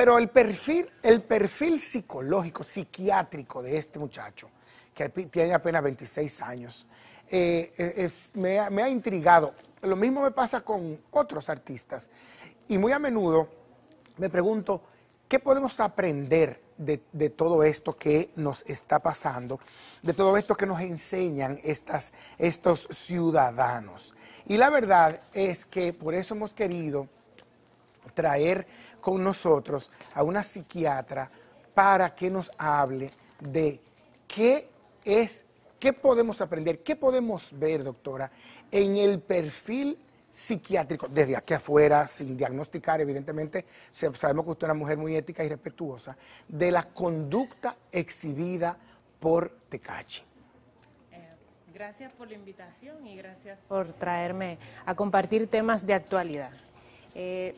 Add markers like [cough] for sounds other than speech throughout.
Pero el perfil, el perfil psicológico, psiquiátrico de este muchacho, que tiene apenas 26 años, eh, e, me, ha, intrigado. Lo mismo me pasa con otros artistas. Y muy a menudo me pregunto, ¿qué podemos aprender de, todo esto que nos está pasando, de todo esto que nos enseñan estos ciudadanos. Y la verdad es que por eso hemos querido traer con nosotros a una psiquiatra para que nos hable de qué es, qué podemos aprender, qué podemos ver, doctora, en el perfil psiquiátrico, desde aquí afuera, sin diagnosticar, evidentemente, sabemos que usted es una mujer muy ética y respetuosa, de la conducta exhibida por Tecachi. Eh, gracias por la invitación y gracias por traerme a compartir temas de actualidad. Eh,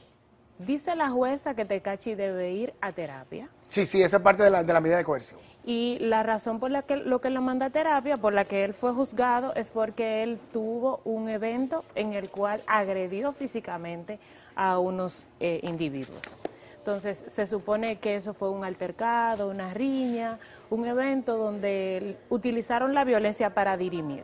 Dice la jueza que Tecachi debe ir a terapia. Sí, sí, esa es parte de la, medida de coerción. Y la razón por la que lo que lo manda a terapia, por la que él fue juzgado, es porque él tuvo un evento en el cual agredió físicamente a unos eh, individuos. Entonces, se supone que eso fue un altercado, una riña, un evento donde utilizaron la violencia para dirimir.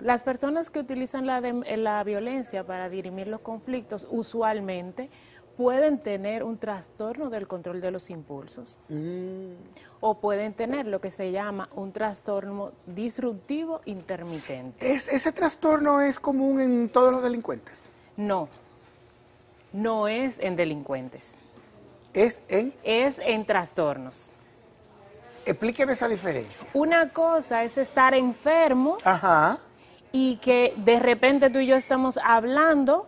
Las personas que utilizan eh, la, violencia para dirimir los conflictos usualmente pueden tener un trastorno del control de los impulsos mm. o pueden tener lo que se llama un trastorno disruptivo intermitente. ¿Ese trastorno es común en todos los delincuentes? No, no es en delincuentes. ¿Es en? Es en trastornos. Explíqueme esa diferencia. Una cosa es estar enfermo Ajá y que de repente tú y yo estamos hablando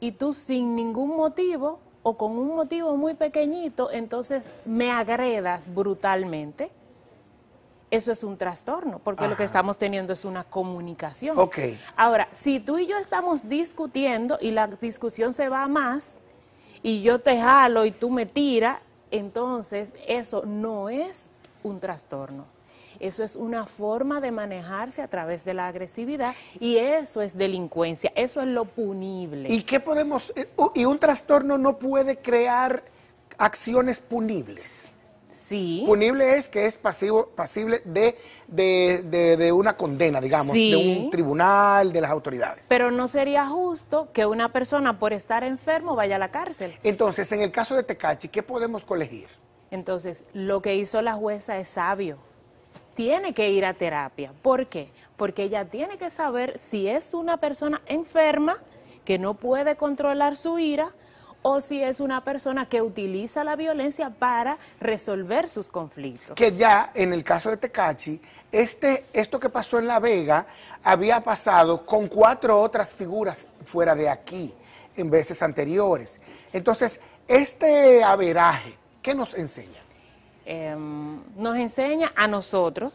y tú sin ningún motivo o con un motivo muy pequeñito, entonces me agredas brutalmente. Eso es un trastorno, porque lo que estamos teniendo es una comunicación. Ahora, si tú y yo estamos discutiendo y la discusión se va más y yo te jalo y tú me tiras, entonces eso no es un trastorno eso es una forma de manejarse a través de la agresividad y eso es delincuencia, eso es lo punible. ¿Y qué podemos, eh, y un trastorno no puede crear acciones punibles? Sí. Punible es que es pasivo, pasible de, de, de, una condena, digamos, de un tribunal, de las autoridades. Pero no sería justo que una persona por estar enfermo vaya a la cárcel. Entonces, en el caso de Tecachi, ¿qué podemos colegir? Entonces, lo que hizo la jueza es sabio tiene que ir a terapia. ¿Por qué? Porque ella tiene que saber si es una persona enferma que no puede controlar su ira o si es una persona que utiliza la violencia para resolver sus conflictos. Que ya en el caso de Tecachi, este, esto que pasó en La Vega había pasado con cuatro otras figuras fuera de aquí en veces anteriores. Entonces, este averaje, ¿qué nos enseña? Em, nos enseña a nosotros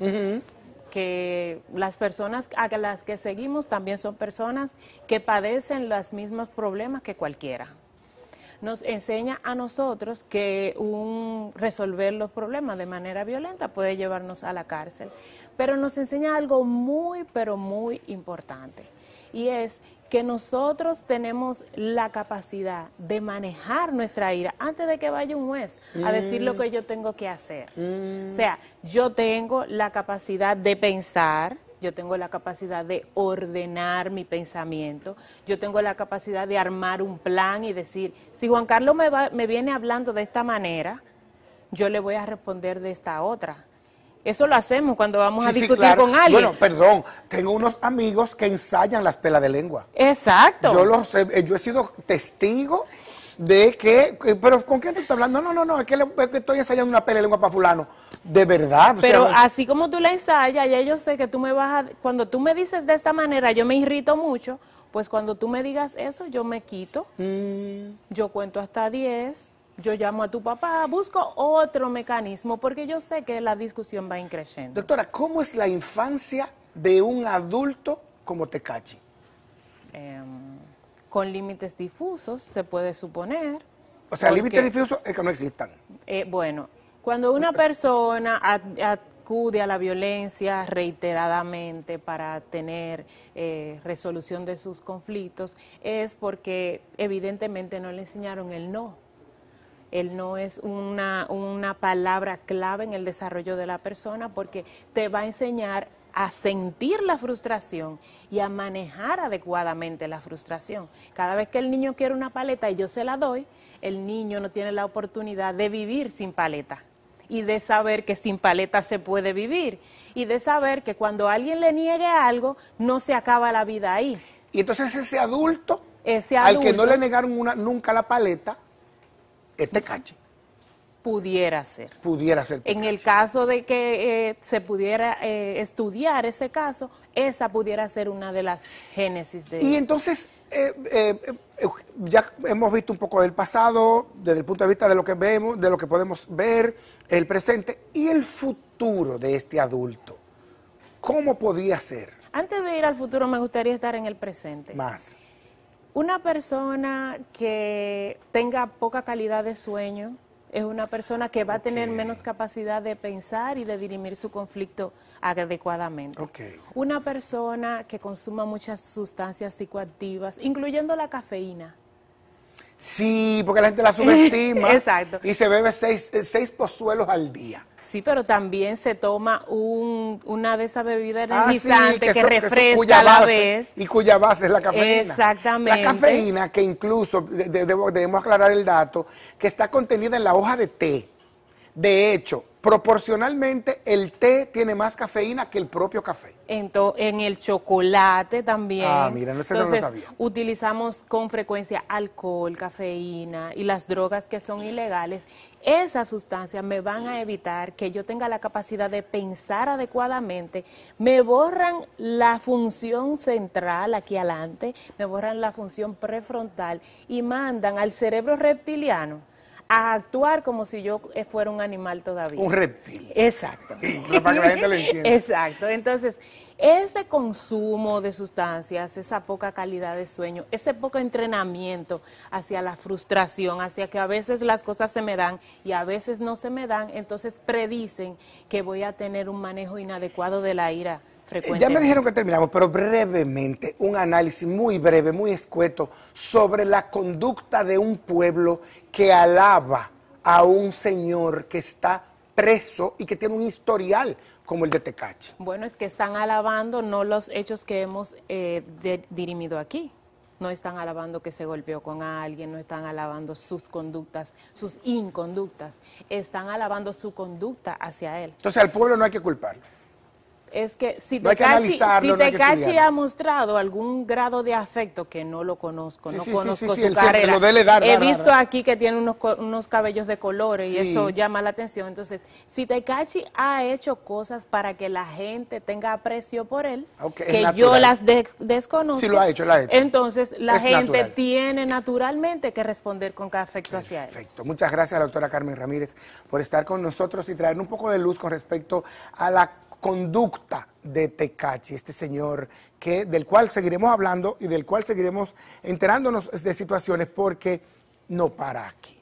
que las personas a las que seguimos también son personas que padecen los mismos problemas que cualquiera. Nos enseña a nosotros que un resolver los problemas de manera violenta puede llevarnos a la cárcel, pero nos enseña algo muy, pero muy importante, y es que nosotros tenemos la capacidad de manejar nuestra ira antes de que vaya un juez a mm. decir lo que yo tengo que hacer. Mm. O sea, yo tengo la capacidad de pensar, yo tengo la capacidad de ordenar mi pensamiento, yo tengo la capacidad de armar un plan y decir, si Juan Carlos me, me viene hablando de esta manera, yo le voy a responder de esta otra. Eso lo hacemos cuando vamos a discutir con alguien. Bueno, perdón, tengo unos amigos que ensayan las pelas de lengua. Exacto. Yo los he, eh, yo he sido testigo de que, eh, pero ¿con quién tú estás hablando? No, no, no, es que, estoy ensayando una pela de lengua para fulano. De verdad. Pero así como tú la ensayas, y ellos sé que tú me vas a, cuando tú me dices de esta manera, yo me irrito mucho, pues cuando tú me digas eso, yo me quito. Mm. Yo cuento hasta 10 yo llamo a tu papá, busco otro mecanismo, porque yo sé que la discusión va increciendo. Doctora, ¿cómo es la infancia de un adulto como Tecachi? Em, con límites difusos, se puede suponer. O sea, límites difusos es que no existan. Eh, bueno, cuando una persona acude a la violencia reiteradamente para tener eh, resolución de sus conflictos, es porque evidentemente no le enseñaron el no él no es una, palabra clave en el desarrollo de la persona porque te va a enseñar a sentir la frustración y a manejar adecuadamente la frustración. Cada vez que el niño quiere una paleta y yo se la doy, el niño no tiene la oportunidad de vivir sin paleta y de saber que sin paleta se puede vivir y de saber que cuando alguien le niegue algo, no se acaba la vida ahí. Y entonces ese adulto, ese al que no le negaron una, nunca la paleta, este cache. Pudiera ser. Pudiera ser. En el caso de que eh, se pudiera eh, estudiar ese caso, esa pudiera ser una de las génesis de... Y entonces, eh, ya hemos visto un poco del pasado, desde el punto de vista de lo que vemos, de lo que podemos ver, el presente y el futuro de este adulto. ¿Cómo podría ser? Antes de ir al futuro, me gustaría estar en el presente. Más. Una persona que tenga poca calidad de sueño es una persona que va a tener menos capacidad de pensar y de dirimir su conflicto adecuadamente. Una persona que consuma muchas sustancias psicoactivas, incluyendo la cafeína. Sí, porque la gente la [laughs] subestima. Y se bebe seis, eh, seis pozuelos al día. Sí, pero también se toma una de esas bebidas ah, energizantes que, refresca a la vez. Y cuya base es la cafeína. Exactamente. La cafeína que incluso, debemos aclarar el dato, que está contenida en la hoja de té. De hecho, proporcionalmente el té tiene más cafeína que el propio café. en el chocolate también. Ah, mira, no, Entonces, sabía. utilizamos con frecuencia alcohol, cafeína y las drogas que son ilegales. Esas sustancias me van a evitar que yo tenga la capacidad de pensar adecuadamente, me borran la función central aquí adelante, me borran la función prefrontal y mandan al cerebro reptiliano a actuar como si yo eh, fuera un animal todavía. Un reptil. Exacto. [laughs] Para que la gente lo entienda. Exacto. Entonces, ese consumo de sustancias, esa poca calidad de sueño, ese poco entrenamiento hacia la frustración, hacia que a veces las cosas se me dan y a veces no se me dan, entonces predicen que voy a tener un manejo inadecuado de la ira ya me dijeron que terminamos, pero brevemente, un análisis muy breve, muy escueto, sobre la conducta de un pueblo que alaba a un señor que está preso y que tiene un historial como el de tecache Bueno, es que están alabando no los hechos que hemos eh, dirimido aquí. No están alabando que se golpeó con alguien, no están alabando sus conductas, sus inconductas. Están alabando su conducta hacia él. Entonces al pueblo no hay que culparlo es que si Tecachi ha mostrado algún grado de afecto que no lo conozco, no conozco su carrera, he visto aquí que tiene unos, unos cabellos de colores y eso llama la atención. Entonces, si Tekashi ha hecho cosas para que la gente tenga aprecio por él, que yo las desconozco, entonces la gente tiene naturalmente que responder con afecto hacia él. Perfecto. Muchas gracias, doctora Carmen Ramírez, por estar con nosotros y traer un poco de luz con respecto a la conducta de Tecachi, este señor que, del cual seguiremos hablando y del cual seguiremos enterándonos de situaciones porque no para aquí.